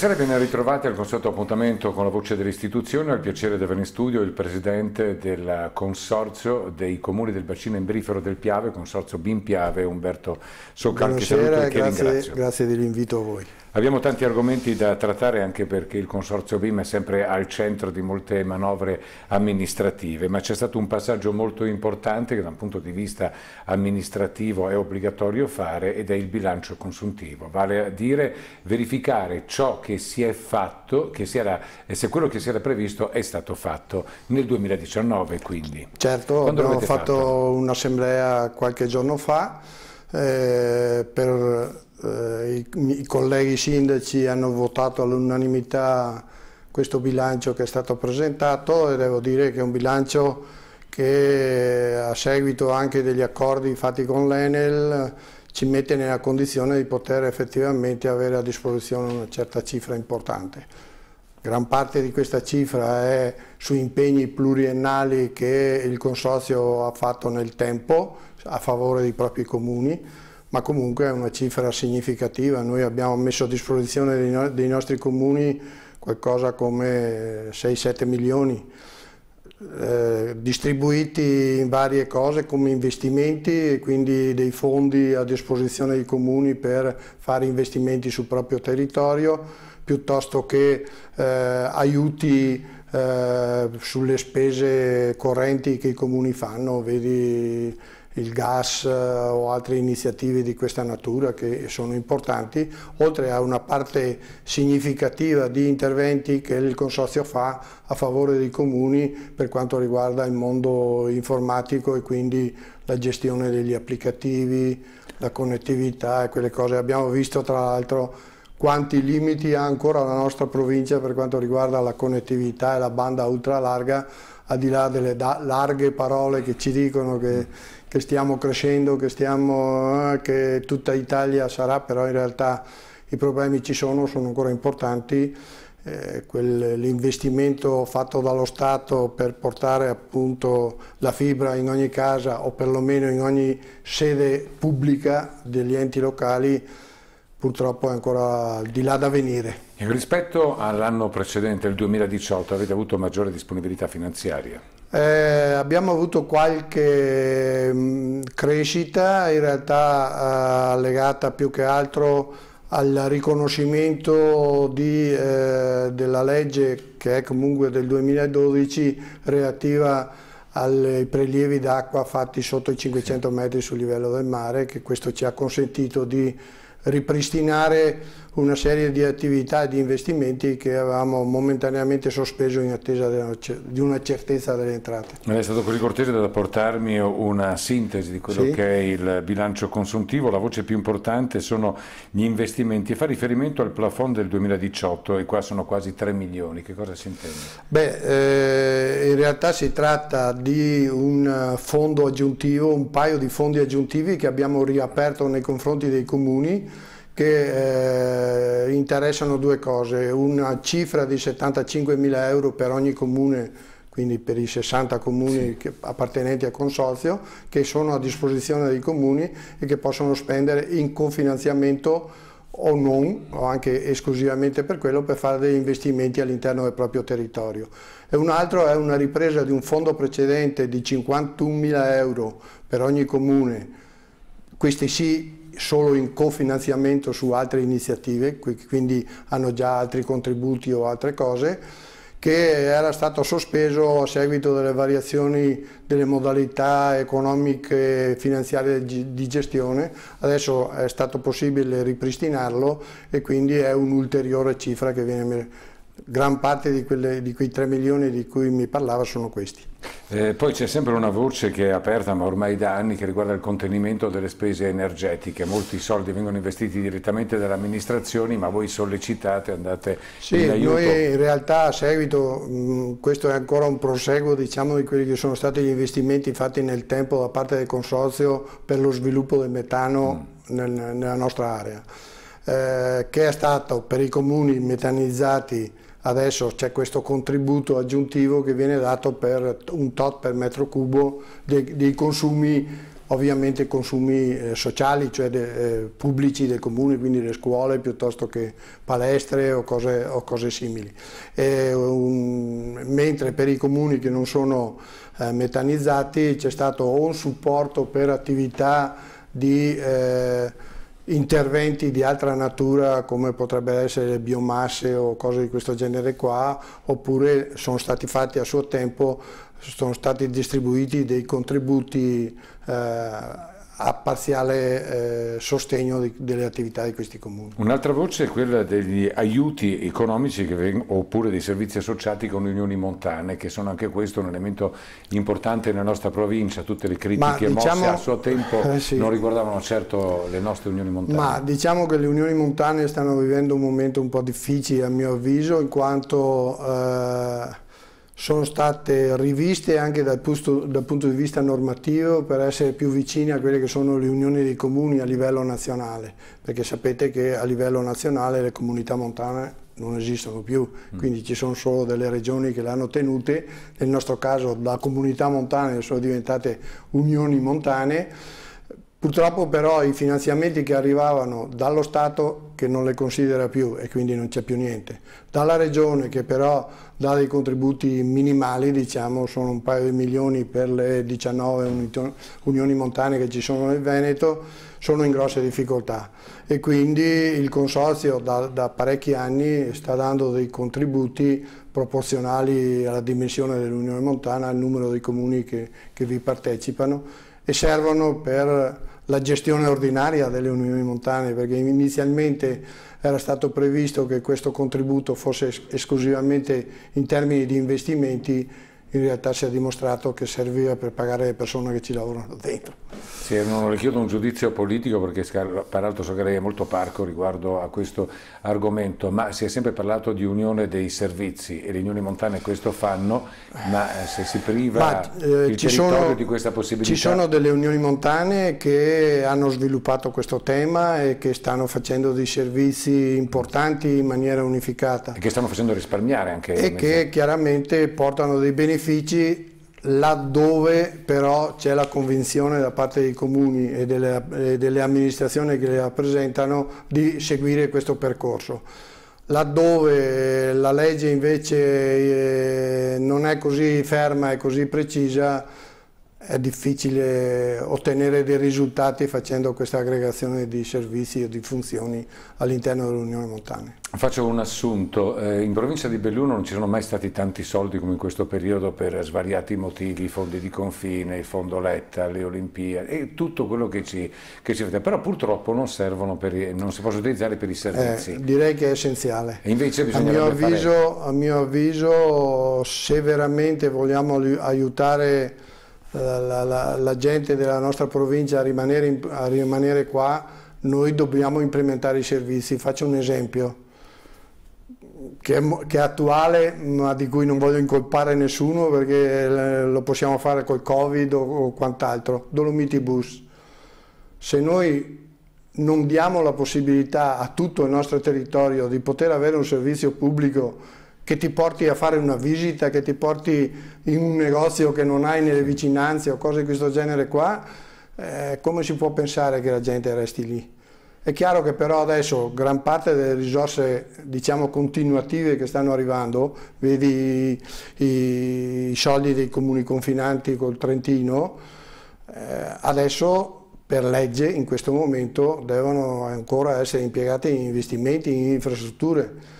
Buonasera e ben ritrovati al consueto appuntamento con la voce dell'istituzione. Ho il piacere di avere in studio il presidente del consorzio dei comuni del bacino embrifero del Piave, consorzio BIM Piave, Umberto Soccalchi. Buonasera, grazie, grazie dell'invito a voi. Abbiamo tanti argomenti da trattare anche perché il Consorzio BIM è sempre al centro di molte manovre amministrative, ma c'è stato un passaggio molto importante che da un punto di vista amministrativo è obbligatorio fare ed è il bilancio consuntivo, vale a dire verificare ciò che si è fatto, che si era, se quello che si era previsto è stato fatto nel 2019 quindi. Certo, Quando abbiamo fatto, fatto? un'assemblea qualche giorno fa eh, per eh, i, i colleghi sindaci hanno votato all'unanimità questo bilancio che è stato presentato e devo dire che è un bilancio che a seguito anche degli accordi fatti con l'Enel ci mette nella condizione di poter effettivamente avere a disposizione una certa cifra importante. Gran parte di questa cifra è su impegni pluriennali che il Consorzio ha fatto nel tempo a favore dei propri comuni, ma comunque è una cifra significativa. Noi abbiamo messo a disposizione dei, no dei nostri comuni qualcosa come 6-7 milioni eh, distribuiti in varie cose come investimenti e quindi dei fondi a disposizione dei comuni per fare investimenti sul proprio territorio piuttosto che eh, aiuti eh, sulle spese correnti che i comuni fanno, vedi il gas eh, o altre iniziative di questa natura che sono importanti, oltre a una parte significativa di interventi che il Consorzio fa a favore dei comuni per quanto riguarda il mondo informatico e quindi la gestione degli applicativi, la connettività e quelle cose. Abbiamo visto tra l'altro quanti limiti ha ancora la nostra provincia per quanto riguarda la connettività e la banda ultralarga, al di là delle larghe parole che ci dicono che che stiamo crescendo, che, stiamo, eh, che tutta Italia sarà, però in realtà i problemi ci sono, sono ancora importanti. Eh, l'investimento fatto dallo Stato per portare appunto la fibra in ogni casa o perlomeno in ogni sede pubblica degli enti locali purtroppo è ancora di là da venire. E rispetto all'anno precedente, il 2018, avete avuto maggiore disponibilità finanziaria? Eh, abbiamo avuto qualche mh, mm, crescita in realtà eh, legata più che altro al riconoscimento di, eh, della legge che è comunque del 2012 relativa ai prelievi d'acqua fatti sotto i 500 metri sul livello del mare che questo ci ha consentito di ripristinare una serie di attività e di investimenti che avevamo momentaneamente sospeso in attesa di una certezza delle entrate. Lei è stato così cortese da portarmi una sintesi di quello sì. che è il bilancio consuntivo, la voce più importante sono gli investimenti, fa riferimento al plafond del 2018 e qua sono quasi 3 milioni, che cosa si intende? Beh, eh, in realtà si tratta di un fondo aggiuntivo, un paio di fondi aggiuntivi che abbiamo riaperto nei confronti dei comuni che eh, interessano due cose, una cifra di 75 mila euro per ogni comune, quindi per i 60 comuni sì. appartenenti al consorzio, che sono a disposizione dei comuni e che possono spendere in cofinanziamento o non, o anche esclusivamente per quello, per fare degli investimenti all'interno del proprio territorio. E un altro è una ripresa di un fondo precedente di 51 mila euro per ogni comune, questi sì solo in cofinanziamento su altre iniziative, quindi hanno già altri contributi o altre cose, che era stato sospeso a seguito delle variazioni delle modalità economiche e finanziarie di gestione, adesso è stato possibile ripristinarlo e quindi è un'ulteriore cifra che viene gran parte di, quelle, di, quei 3 milioni di cui mi parlava sono questi. Eh, poi c'è sempre una voce che è aperta, ma ormai da anni, che riguarda il contenimento delle spese energetiche. Molti soldi vengono investiti direttamente dalle amministrazioni, ma voi sollecitate, andate sì, in aiuto. Sì, noi in realtà a seguito, mh, mm, questo è ancora un proseguo diciamo, di quelli che sono stati gli investimenti fatti nel tempo da parte del Consorzio per lo sviluppo del metano mm. nel, nella nostra area, eh, che è stato per i comuni metanizzati adesso c'è questo contributo aggiuntivo che viene dato per un tot per metro cubo dei, dei consumi ovviamente consumi eh, sociali, cioè de, eh, pubblici del comune, quindi le scuole piuttosto che palestre o cose, o cose simili. E, un, mentre per i comuni che non sono eh, metanizzati c'è stato o un supporto per attività di eh, interventi di altra natura come potrebbero essere le biomasse o cose di questo genere qua, oppure sono stati fatti a suo tempo, sono stati distribuiti dei contributi eh, a parziale eh, sostegno di, delle attività di questi comuni. Un'altra voce è quella degli aiuti economici vengono, oppure dei servizi associati con le unioni montane, che sono anche questo un elemento importante nella nostra provincia, tutte le critiche diciamo, mosse a diciamo- suo tempo eh sì. non riguardavano certo le nostre unioni montane. Ma diciamo che le unioni montane stanno vivendo un momento un po' difficile a mio avviso, in quanto... Eh, sono state riviste anche dal punto, dal punto, di vista normativo per essere più vicine a quelle che sono le unioni dei comuni a livello nazionale, perché sapete che a livello nazionale le comunità montane non esistono più, mm. quindi ci sono solo delle regioni che le hanno tenute, nel nostro caso da comunità montane sono diventate unioni montane, Purtroppo però i finanziamenti che arrivavano dallo Stato che non le considera più e quindi non c'è più niente, dalla Regione che però dà dei contributi minimali, diciamo sono un paio di milioni per le 19 unioni montane che ci sono nel Veneto, sono in grosse difficoltà e quindi il Consorzio da, da parecchi anni sta dando dei contributi proporzionali alla dimensione dell'Unione Montana, al numero dei comuni che, che vi partecipano e servono per la gestione ordinaria delle unioni montane perché inizialmente era stato previsto che questo contributo fosse esclusivamente in termini di investimenti in realtà si è dimostrato che serviva per pagare le persone che ci lavorano dentro. Sì, non le chiedo un giudizio politico perché peraltro so che lei è molto parco riguardo a questo argomento, ma si è sempre parlato di unione dei servizi e le unioni montane questo fanno, ma eh, se si priva ma, eh, il ci territorio sono, di questa possibilità? Ci sono delle unioni montane che hanno sviluppato questo tema e che stanno facendo dei servizi importanti in maniera unificata. E che stanno facendo risparmiare anche. E che chiaramente portano dei benefici benefici laddove però c'è la convinzione da parte dei comuni e delle, e delle amministrazioni che le rappresentano di seguire questo percorso. Laddove la legge invece eh, non è così ferma e così precisa, è difficile ottenere dei risultati facendo questa aggregazione di servizi e di funzioni all'interno dell'Unione Montana. Faccio un assunto, eh, in provincia di Belluno non ci sono mai stati tanti soldi come in questo periodo per svariati motivi, i fondi di confine, il fondo Letta, le Olimpiadi e tutto quello che ci, che ci vede, però purtroppo non, per, non si possono utilizzare per i eh, servizi. Eh, direi che è essenziale. E invece a mio, avviso, a mio avviso se veramente vogliamo aiutare eh, la, la, la gente della nostra provincia a rimanere, a rimanere qua, noi dobbiamo implementare i servizi. Faccio un esempio. Che è, che è, attuale ma di cui non voglio incolpare nessuno perché eh, lo possiamo fare col covid o, o quant'altro, Dolomiti Bus. Se noi non diamo la possibilità a tutto il nostro territorio di poter avere un servizio pubblico che ti porti a fare una visita, che ti porti in un negozio che non hai nelle vicinanze o cose di questo genere qua, eh, come si può pensare che la gente resti lì? È chiaro che però adesso gran parte delle risorse diciamo continuative che stanno arrivando, vedi i, i soldi dei comuni confinanti col Trentino, eh, adesso per legge in questo momento devono ancora essere impiegati in investimenti, in infrastrutture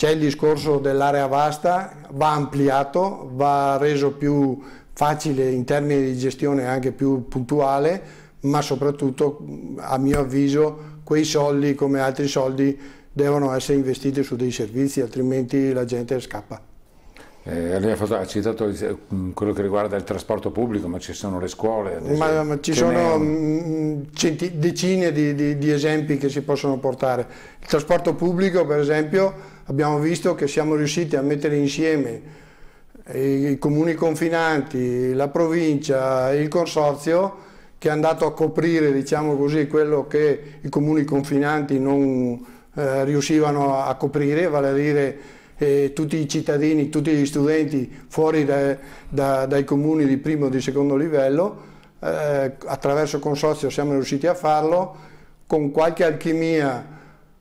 c'è il discorso dell'area vasta, va ampliato, va reso più facile in termini di gestione anche più puntuale, ma soprattutto a mio avviso quei soldi come altri soldi devono essere investiti su dei servizi altrimenti la gente scappa. Eh, lei ha, citato mm, quello che riguarda il trasporto pubblico, ma ci sono le scuole. ma, ma, ci sono mm, centi, decine di, di, di, esempi che si possono portare. Il trasporto pubblico, per esempio, abbiamo visto che siamo riusciti a mettere insieme i, i comuni confinanti, la provincia, il consorzio, che è andato a coprire diciamo così, quello che i comuni confinanti non eh, riuscivano a coprire, vale a dire eh, tutti i cittadini, tutti gli studenti fuori da, da, dai comuni di primo e di secondo livello, eh, attraverso consorzio siamo riusciti a farlo, con qualche alchimia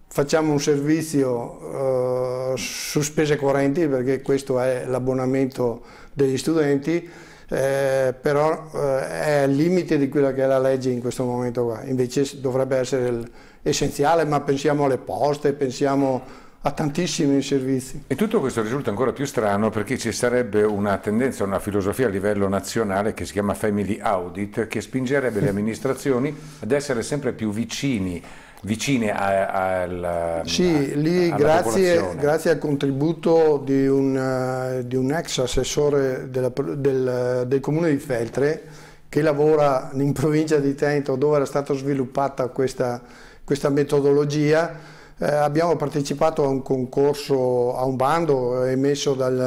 facciamo un servizio eh, su spese correnti perché questo è l'abbonamento degli studenti, eh, però eh, è al limite di quella che è la legge in questo momento qua, invece dovrebbe essere essenziale, ma pensiamo alle poste, pensiamo a tantissimi servizi. E tutto questo risulta ancora più strano perché ci sarebbe una tendenza, una filosofia a livello nazionale che si chiama Family Audit che spingerebbe le amministrazioni ad essere sempre più vicini, vicine al... Sì, a, lì grazie, grazie, al contributo di un, eh, di un ex assessore della, del, del comune di Feltre che lavora in provincia di Trento dove era stata sviluppata questa, questa metodologia eh, abbiamo partecipato a un concorso, a un bando emesso dal,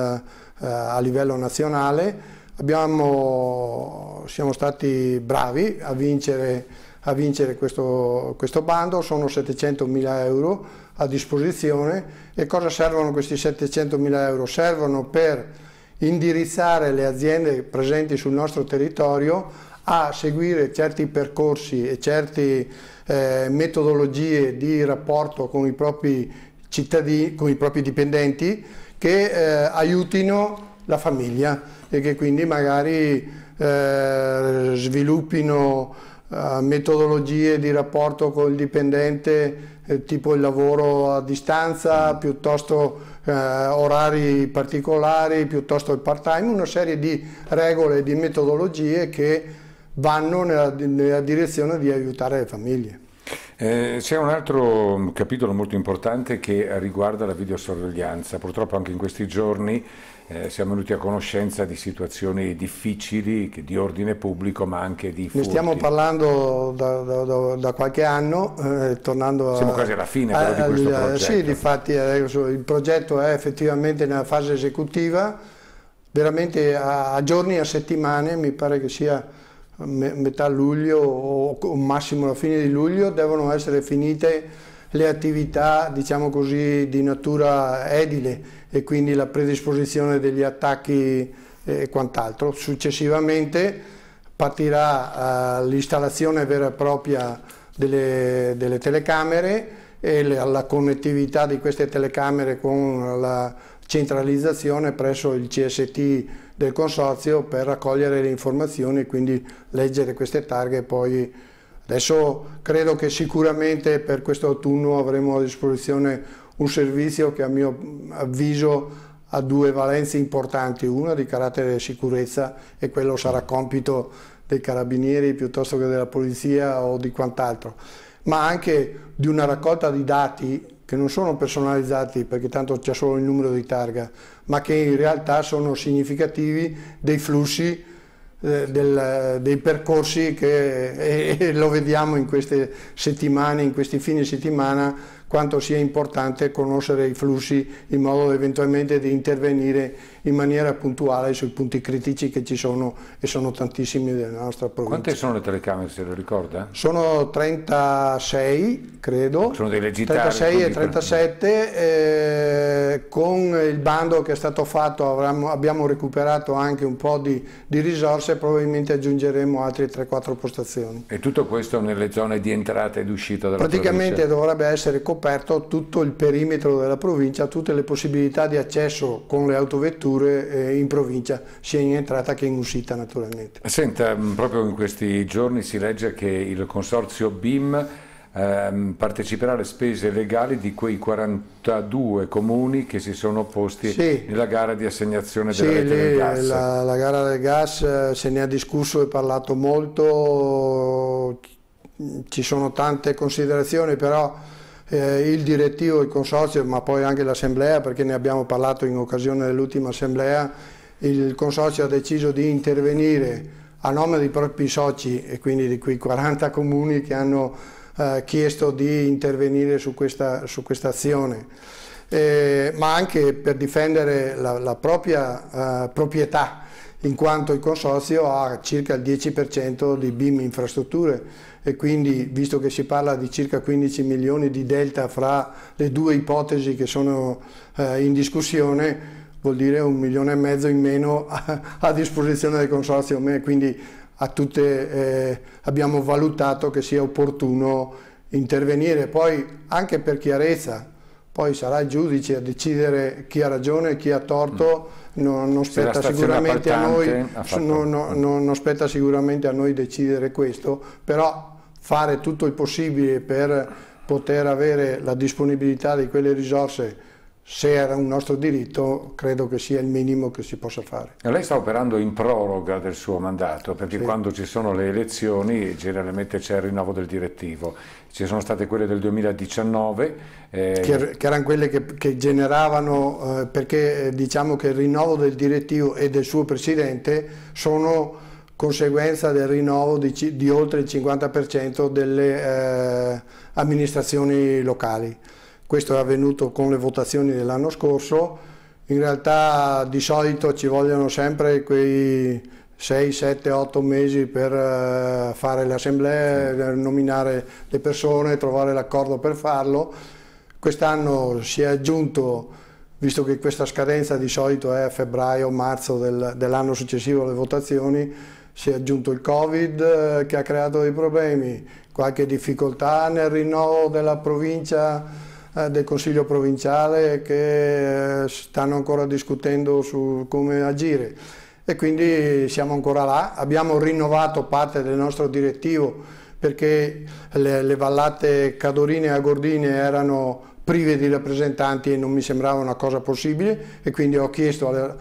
eh, a livello nazionale, abbiamo, siamo stati bravi a vincere, a vincere questo, questo bando, sono 700.000 euro a disposizione e cosa servono questi 700.000 euro? Servono per indirizzare le aziende presenti sul nostro territorio a seguire certi percorsi e certi eh, metodologie di rapporto con i propri cittadini, con i propri dipendenti che eh, aiutino la famiglia e che quindi magari eh, sviluppino eh, metodologie di rapporto con il dipendente eh, tipo il lavoro a distanza piuttosto eh, orari particolari piuttosto il part time una serie di regole e di metodologie che vanno nella, nella direzione di aiutare le famiglie. Eh, c'è un altro capitolo molto importante che riguarda la videosorveglianza. Purtroppo anche in questi giorni eh, siamo venuti a conoscenza di situazioni difficili di ordine pubblico ma anche di furti. Ne stiamo parlando da, da, da qualche anno, eh, tornando Siamo a, quasi alla fine a, di questo progetto. Sì, difatti eh, il progetto è effettivamente nella fase esecutiva, veramente a, a giorni, a settimane, mi pare che sia metà luglio o massimo la fine di luglio devono essere finite le attività diciamo così, di natura edile e quindi la predisposizione degli attacchi e quant'altro. Successivamente partirà eh, l'installazione vera e propria delle, delle telecamere e la, la connettività di queste telecamere con la centralizzazione presso il CST del Consorzio per raccogliere le informazioni e quindi leggere queste targhe e poi adesso credo che sicuramente per questo autunno avremo a disposizione un servizio che a mio avviso ha due valenze importanti, una di carattere sicurezza e quello sarà compito dei carabinieri piuttosto che della polizia o di quant'altro, ma anche di una raccolta di dati che non sono personalizzati perché tanto c'è solo il numero di targa, ma che in realtà sono significativi dei flussi eh, del, dei percorsi che eh, e, lo vediamo in queste settimane, in questi fine settimana quanto sia importante conoscere i flussi in modo eventualmente di intervenire in maniera puntuale sui punti critici che ci sono e sono tantissimi della nostra provincia. Quante sono le telecamere, se lo ricorda? Sono 36, credo. Sono delle legitari. 36 e 37 eh, con il bando che è stato fatto avramo, abbiamo recuperato anche un po' di, di risorse probabilmente aggiungeremo altre 3-4 postazioni. E tutto questo nelle zone di entrata ed uscita della Praticamente provincia? Praticamente dovrebbe essere coperto coperto tutto il perimetro della provincia, tutte le possibilità di accesso con le autovetture eh, in provincia, sia in entrata che in uscita naturalmente. Senta, mm, proprio in questi giorni si legge che il consorzio BIM ehm, parteciperà alle spese legali di quei 42 comuni che si sono posti sì. nella gara di assegnazione della sì, rete del eh, gas. La, la gara del gas eh, se ne ha discusso e parlato molto, ci sono tante considerazioni, però eh, il direttivo, il consorzio, ma poi anche l'assemblea, perché ne abbiamo parlato in occasione dell'ultima assemblea, il consorzio ha deciso di intervenire a nome dei propri soci e quindi di quei 40 comuni che hanno eh, chiesto di intervenire su questa, su questa azione, eh, ma anche per difendere la, la propria eh, proprietà in quanto il consorzio ha circa il 10% di BIM infrastrutture e quindi visto che si parla di circa 15 milioni di delta fra le due ipotesi che sono eh, in discussione vuol dire un milione e mezzo in meno a, a disposizione del consorzio quindi tutte, eh, abbiamo valutato che sia opportuno intervenire poi anche per chiarezza poi sarà il giudice a decidere chi ha ragione e chi ha torto, mm. non, non, spetta noi, fatto... no, no, non spetta sicuramente a noi decidere questo, però fare tutto il possibile per poter avere la disponibilità di quelle risorse se era un nostro diritto, credo che sia il minimo che si possa fare. Lei sta operando in proroga del suo mandato, perché sì. quando ci sono le elezioni generalmente c'è il rinnovo del direttivo. Ci sono state quelle del 2019. Eh... Che, er-, che, erano quelle che, che generavano, eh, perché eh, diciamo che il rinnovo del direttivo e del suo presidente sono conseguenza del rinnovo di, di oltre il 50% delle eh, amministrazioni locali questo è avvenuto con le votazioni dell'anno scorso, in realtà di solito ci vogliono sempre quei 6, 7, 8 mesi per eh, fare le assemblee, nominare le persone, trovare l'accordo per farlo. Quest'anno si è aggiunto, visto che questa scadenza di solito è a febbraio-marzo del, dell'anno successivo alle votazioni, si è aggiunto il Covid eh, che ha creato dei problemi, qualche difficoltà nel rinnovo della provincia eh, del Consiglio provinciale che eh, stanno ancora discutendo su come agire e quindi siamo ancora là, abbiamo rinnovato parte del nostro direttivo perché le, le vallate cadorine e agordine erano prive di rappresentanti e non mi sembrava una cosa possibile e quindi ho chiesto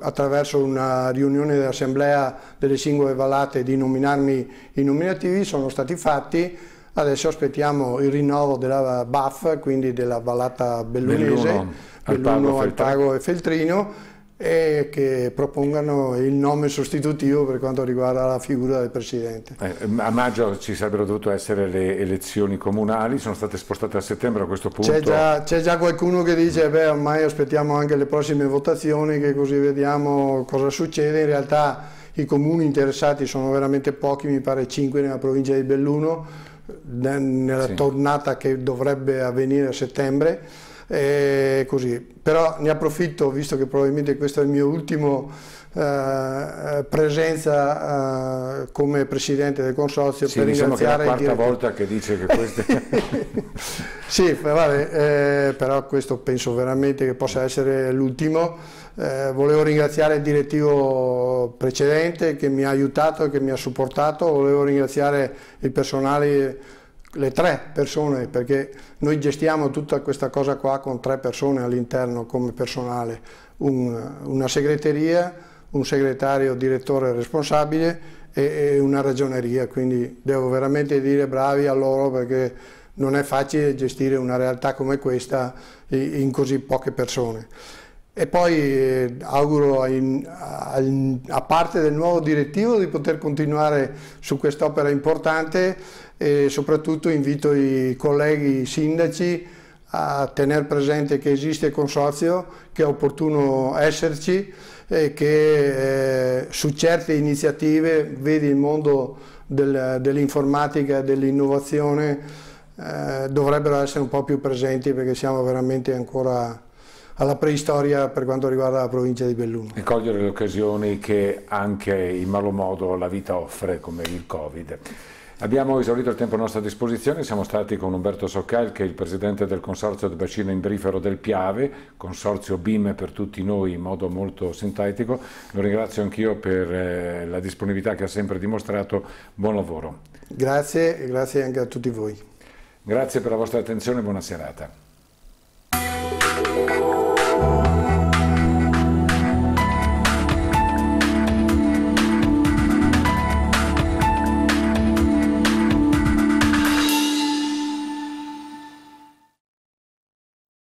attraverso una riunione dell'assemblea delle singole vallate di nominarmi i nominativi, sono stati fatti Adesso aspettiamo il rinnovo della BAF, quindi della vallata bellunese, Belluno, Altago e Feltrino, e che propongano il nome sostitutivo per quanto riguarda la figura del Presidente. Eh, a maggio ci sarebbero dovute essere le elezioni comunali, sono state spostate a settembre a questo punto. C'è già, già, qualcuno che dice, beh ormai aspettiamo anche le prossime votazioni che così vediamo cosa succede, in realtà i comuni interessati sono veramente pochi, mi pare 5 nella provincia di Belluno, nella sì. tornata che dovrebbe avvenire a settembre. E così. Però ne approfitto, visto che probabilmente questo è il mio ultimo eh, eh, presenza eh, come presidente del consorzio sì, per ringraziare che è la quarta volta che dice che questo sì vabbè, eh, però questo penso veramente che possa essere l'ultimo eh, volevo ringraziare il direttivo precedente che mi ha aiutato e che mi ha supportato, volevo ringraziare il personale, le tre persone, perché noi gestiamo tutta questa cosa qua con tre persone all'interno come personale, un, una segreteria, un segretario direttore responsabile e, e una ragioneria, quindi devo veramente dire bravi a loro perché non è facile gestire una realtà come questa in così poche persone. E poi eh, auguro a parte del nuovo direttivo di poter continuare su quest'opera importante e soprattutto invito i colleghi sindaci a tenere presente che esiste il consorzio, che è opportuno esserci e che eh, su certe iniziative, vedi il mondo del, dell'informatica e dell'innovazione, eh, dovrebbero essere un po' più presenti perché siamo veramente ancora alla preistoria per quanto riguarda la provincia di Belluno. E cogliere le occasioni che anche in malo modo la vita offre come il Covid. Abbiamo esaurito il tempo a nostra disposizione, siamo stati con Umberto Soccal che è il presidente del Consorzio del Bacino Imbrifero del Piave, consorzio BIM per tutti noi in modo molto sintetico, lo ringrazio anch'io per eh, la disponibilità che ha sempre dimostrato, buon lavoro. Grazie e grazie anche a tutti voi. Grazie per la vostra attenzione e buona serata.